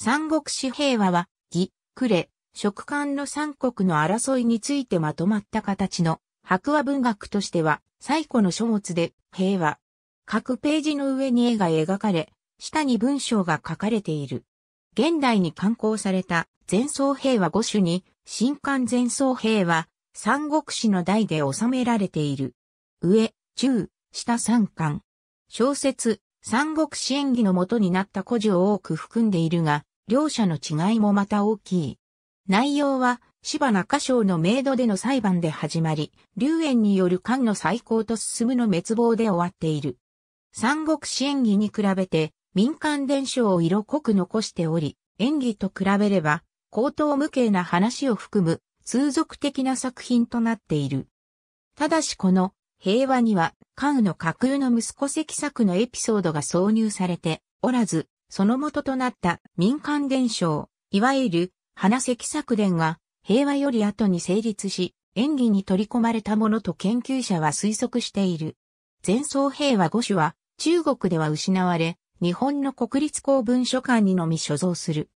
三国志平和は、義、呉、食間の三国の争いについてまとまった形の白話文学としては最古の書物で平和。各ページの上に絵が描かれ、下に文章が書かれている。現代に刊行された前奏平和五種に新刊前奏平和、三国志の題で収められている。上、中、下三巻。小説、三国志演義の元になった古事を多く含んでいるが、両者の違いもまた大きい。内容は、芝中省のメイドでの裁判で始まり、龍園による漢の再興と進むの滅亡で終わっている。三国志演義に比べて、民間伝承を色濃く残しており、演技と比べれば、高等無形な話を含む、通俗的な作品となっている。ただしこの、平和には、関羽の架空の息子関作のエピソードが挿入されておらず、その元となった民間伝承、いわゆる花石作伝が平和より後に成立し、演技に取り込まれたものと研究者は推測している。前奏平和五種は中国では失われ、日本の国立公文書館にのみ所蔵する。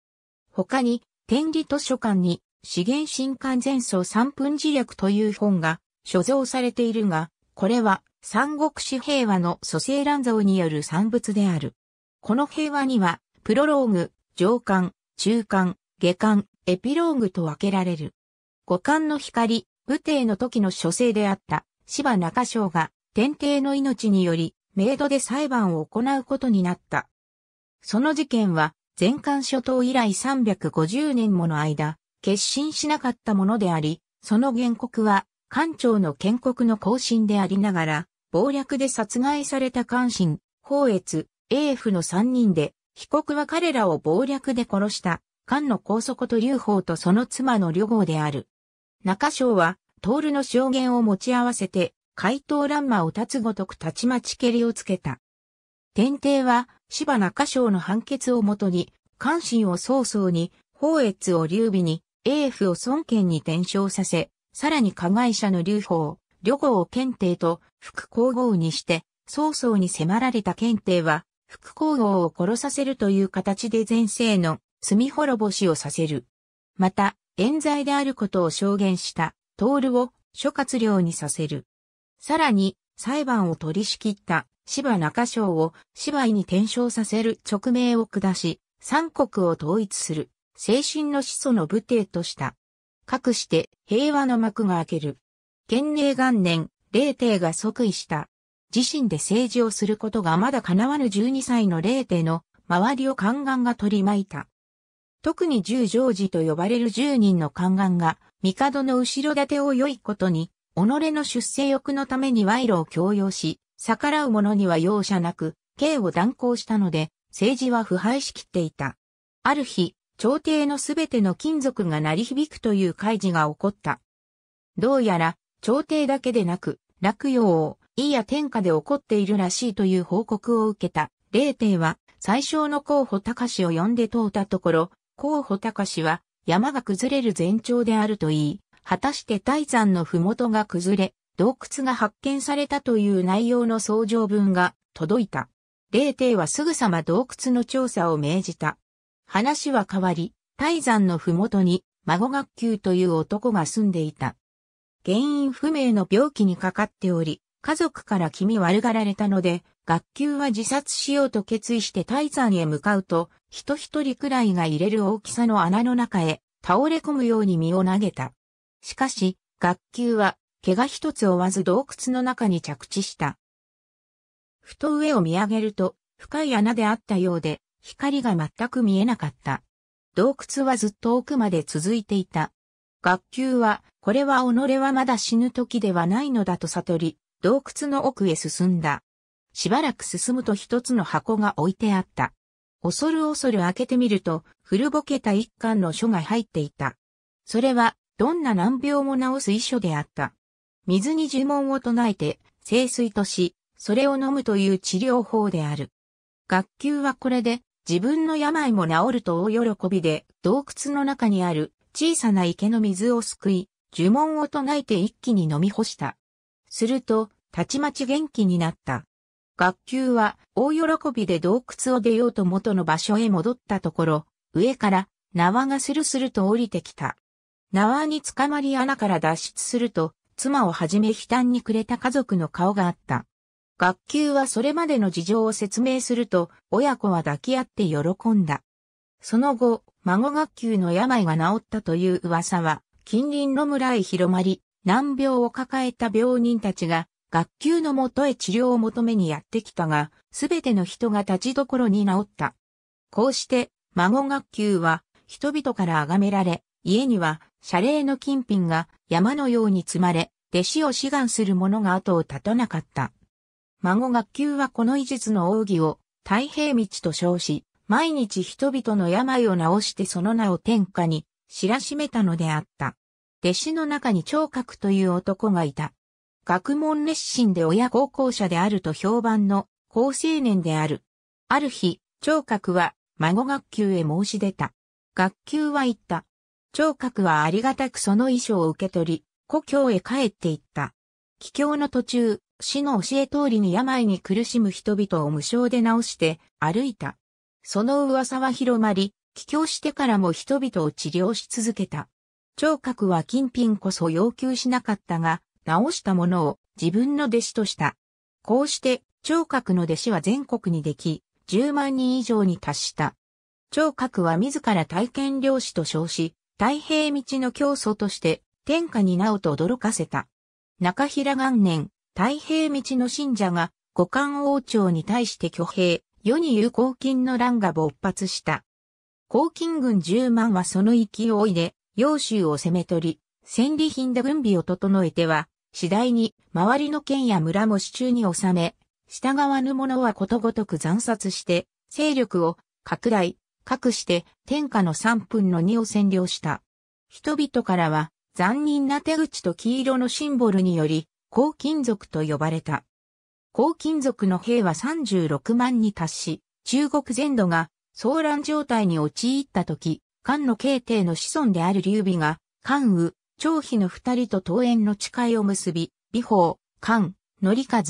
他に、天理図書館に、資源新刊前奏三分自略という本が所蔵されているが、これは三国志平和の蘇生乱造による産物である。この平和には、プロローグ、上巻、中巻、下巻、エピローグと分けられる。五巻の光、武帝の時の書生であった芝中将が天帝の命によりメイドで裁判を行うことになった。その事件は前官諸島以来350年もの間、決心しなかったものであり、その原告は官庁の建国の更進でありながら、暴略で殺害された関心、宝越、AF の3人で、被告は彼らを暴略で殺した、菅の高速と劉邦とその妻の旅号である。中将は、徹の証言を持ち合わせて、怪盗乱魔を立つごとくたちまち蹴りをつけた。天帝は、芝中将の判決をもとに、関心を早々に、宝越を劉備に、AF を孫権に転生させ、さらに加害者の劉邦、旅号を検定と副皇后にして、早々に迫られた検定は、副皇后を殺させるという形で前世の罪滅ぼしをさせる。また、冤罪であることを証言した、トールを諸葛亮にさせる。さらに、裁判を取り仕切った、柴中将を芝居に転生させる勅命を下し、三国を統一する、精神の始祖の武帝とした。かくして、平和の幕が開ける。建寧元年、霊帝が即位した。自身で政治をすることがまだ叶わぬ12歳の霊帝の周りを宦官が取り巻いた。特に十条寺と呼ばれる十人の宦官が、帝の後ろ盾を良いことに、己の出世欲のために賄賂を強要し、逆らう者には容赦なく、刑を断行したので、政治は腐敗しきっていた。ある日、朝廷のすべての金属が鳴り響くという開示が起こった。どうやら、朝廷だけでなく、落葉王、いや天下で起こっているらしいという報告を受けた。霊帝は、最小の候補隆を呼んで通ったところ、候補隆は、山が崩れる前兆であると言い、果たして大山の麓が崩れ、洞窟が発見されたという内容の相乗文が届いた。霊帝はすぐさま洞窟の調査を命じた。話は変わり、大山の麓に、孫学級という男が住んでいた。原因不明の病気にかかっており、家族から気味悪がられたので、学級は自殺しようと決意して泰山へ向かうと、人一人くらいが入れる大きさの穴の中へ倒れ込むように身を投げた。しかし、学級は怪我一つ負わず洞窟の中に着地した。ふと上を見上げると、深い穴であったようで、光が全く見えなかった。洞窟はずっと奥まで続いていた。学級は、これは己はまだ死ぬ時ではないのだと悟り、洞窟の奥へ進んだ。しばらく進むと一つの箱が置いてあった。恐る恐る開けてみると、古ぼけた一巻の書が入っていた。それは、どんな難病も治す遺書であった。水に呪文を唱えて、清水とし、それを飲むという治療法である。学級はこれで、自分の病も治ると大喜びで、洞窟の中にある小さな池の水を救い、呪文を唱えて一気に飲み干した。すると、たちまち元気になった。学級は大喜びで洞窟を出ようと元の場所へ戻ったところ、上から縄がスルスルと降りてきた。縄に捕まり穴から脱出すると、妻をはじめ悲嘆にくれた家族の顔があった。学級はそれまでの事情を説明すると、親子は抱き合って喜んだ。その後、孫学級の病が治ったという噂は、近隣の村へ広まり、難病を抱えた病人たちが学級のもとへ治療を求めにやってきたが、すべての人が立ちどころに治った。こうして、孫学級は人々から崇められ、家には謝礼の金品が山のように積まれ、弟子を志願する者が後を絶たなかった。孫学級はこの医術の奥義を太平道と称し、毎日人々の病を治してその名を天下に知らしめたのであった。弟子の中に聴覚という男がいた。学問熱心で親孝行者であると評判の高青年である。ある日、聴覚は孫学級へ申し出た。学級は言った。聴覚はありがたくその衣装を受け取り、故郷へ帰っていった。帰郷の途中、死の教え通りに病に苦しむ人々を無償で治して歩いた。その噂は広まり、帰郷してからも人々を治療し続けた。聴覚は金品こそ要求しなかったが、直したものを自分の弟子とした。こうして、聴覚の弟子は全国にでき、10万人以上に達した。聴覚は自ら体験漁師と称し、太平道の教祖として、天下に名をと驚かせた。中平元年、太平道の信者が、五冠王朝に対して挙兵、世に有黄金の乱が勃発した。黄金軍10万はその勢いで、揚州を攻め取り、戦利品で軍備を整えては、次第に周りの県や村も市中に収め、従わぬ者はことごとく惨殺して、勢力を拡大、隠して天下の三分の二を占領した。人々からは残忍な手口と黄色のシンボルにより、黄金族と呼ばれた。黄金族の兵は36万に達し、中国全土が騒乱状態に陥った時、漢の慶帝の子孫である劉備が、関羽、張飛の二人と桃園の誓いを結び、美宝、漢、乗和、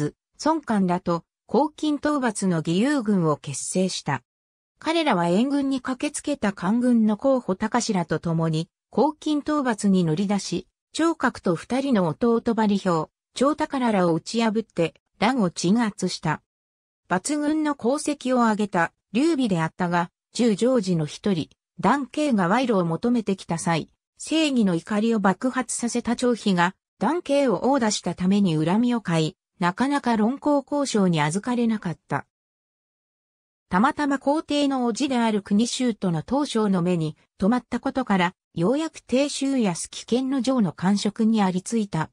孫漢らと、黄金討伐の義勇軍を結成した。彼らは援軍に駆けつけた官軍の候補高志らと共に、黄金討伐に乗り出し、張角と二人の弟張兵、張宝らを打ち破って、乱を鎮圧した。抜群の功績を挙げた劉備であったが、十常時の一人、男系が賄賂を求めてきた際、正義の怒りを爆発させた張飛が、男系を殴打したために恨みを買い、なかなか論功交渉に預かれなかった。たまたま皇帝の叔父である国衆との当初の目に止まったことから、ようやく帝州安危険の城の官職にありついた。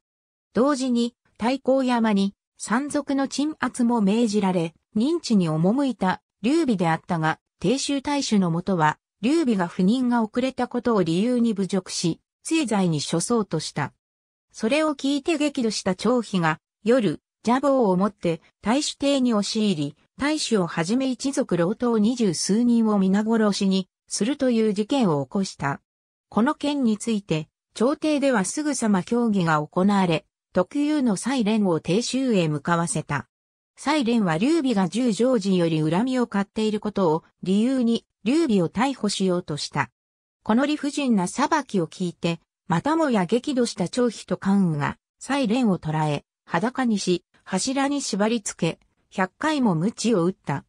同時に、太閤山に山賊の鎮圧も命じられ、認知に赴いた劉備であったが、帝州大衆のもとは、劉備が不妊が遅れたことを理由に侮辱し、杖罪に処そうとした。それを聞いて激怒した張飛が、夜、邪暴を持って大使邸に押し入り、大使をはじめ一族老頭二十数人を皆殺しにするという事件を起こした。この件について、朝廷ではすぐさま協議が行われ、特有のサイレンを帝州へ向かわせた。サイレンは劉備が十常人より恨みを買っていることを理由に劉備を逮捕しようとした。この理不尽な裁きを聞いて、またもや激怒した張飛と関羽が、サイレンを捕らえ、裸にし、柱に縛り付け、100回も鞭を打った。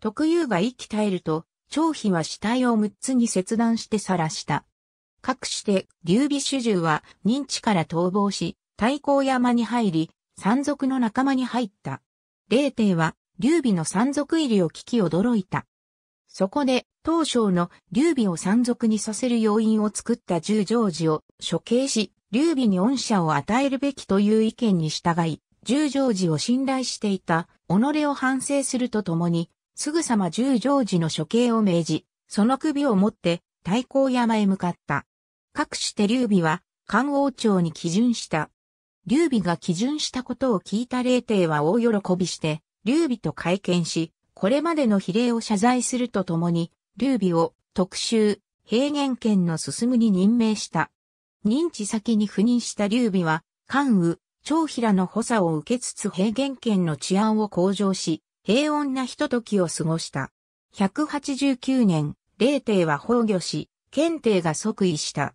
特有が息絶えると、張飛は死体を6つに切断して晒した。かくして、劉備主従は認知から逃亡し、太閤山に入り、山賊の仲間に入った。霊帝は、劉備の山賊入りを聞き驚いた。そこで、当省の劉備を山賊にさせる要因を作った十条寺を処刑し、劉備に恩赦を与えるべきという意見に従い、十条寺を信頼していた、己を反省するとともに、すぐさま十条寺の処刑を命じ、その首を持って太閤山へ向かった。かくして劉備は、漢王朝に基準した。劉備が基準したことを聞いた霊帝は大喜びして、劉備と会見し、これまでの比例を謝罪するとともに、劉備を特集、平原県の進むに任命した。認知先に赴任した劉備は、関羽、長平の補佐を受けつつ平原県の治安を向上し、平穏なひと時を過ごした。189年、霊帝は崩御し、検定が即位した。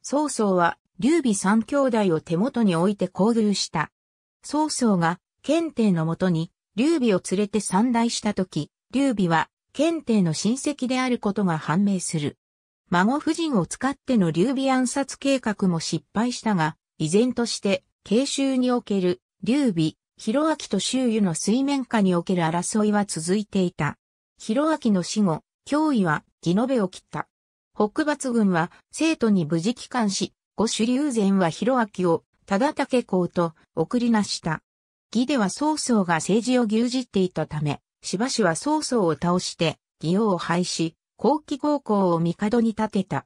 曹操は、劉備三兄弟を手元に置いて交流した。曹操が、検定のもとに、劉備を連れて散大した時、劉備は、検定の親戚であることが判明する。孫夫人を使っての劉備暗殺計画も失敗したが、依然として、慶州における、劉備、広明と周囲の水面下における争いは続いていた。広明の死後、脅威は、義のべを切った。北伐軍は、生徒に無事帰還し、五種竜前は広明を、忠武公と、送りなした。義では曹操が政治を牛耳っていたため、しばしは曹操を倒して、義王を廃し、後期高校を帝に立てた。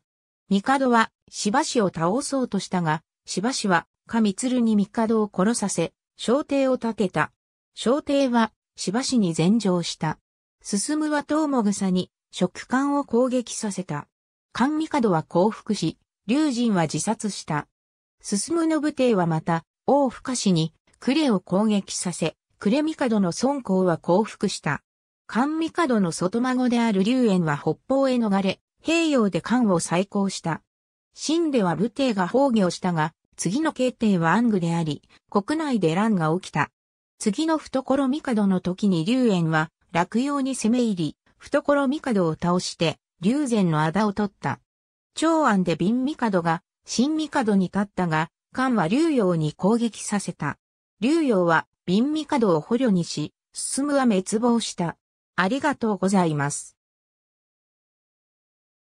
帝は、しばしを倒そうとしたが、しばしは、神鶴に帝を殺させ、小帝を立てた。小帝は、しばしに禅譲した。進むは東もぐさに、食官を攻撃させた。官帝は降伏し、龍神は自殺した。進むの武帝はまた、王深氏に、クレを攻撃させ、クレ帝の孫公は降伏した。カ帝の外孫である龍炎は北方へ逃れ、平洋で漢を再興した。秦では武帝が崩御したが、次の決定は暗愚であり、国内で乱が起きた。次の懐帝の時に龍炎は、落葉に攻め入り、懐帝を倒して、龍禅の仇を取った。長安でカ帝が、新帝に立ったが、漢は龍陽に攻撃させた。竜陽は、貧味角を捕虜にし、進むは滅亡した。ありがとうございます。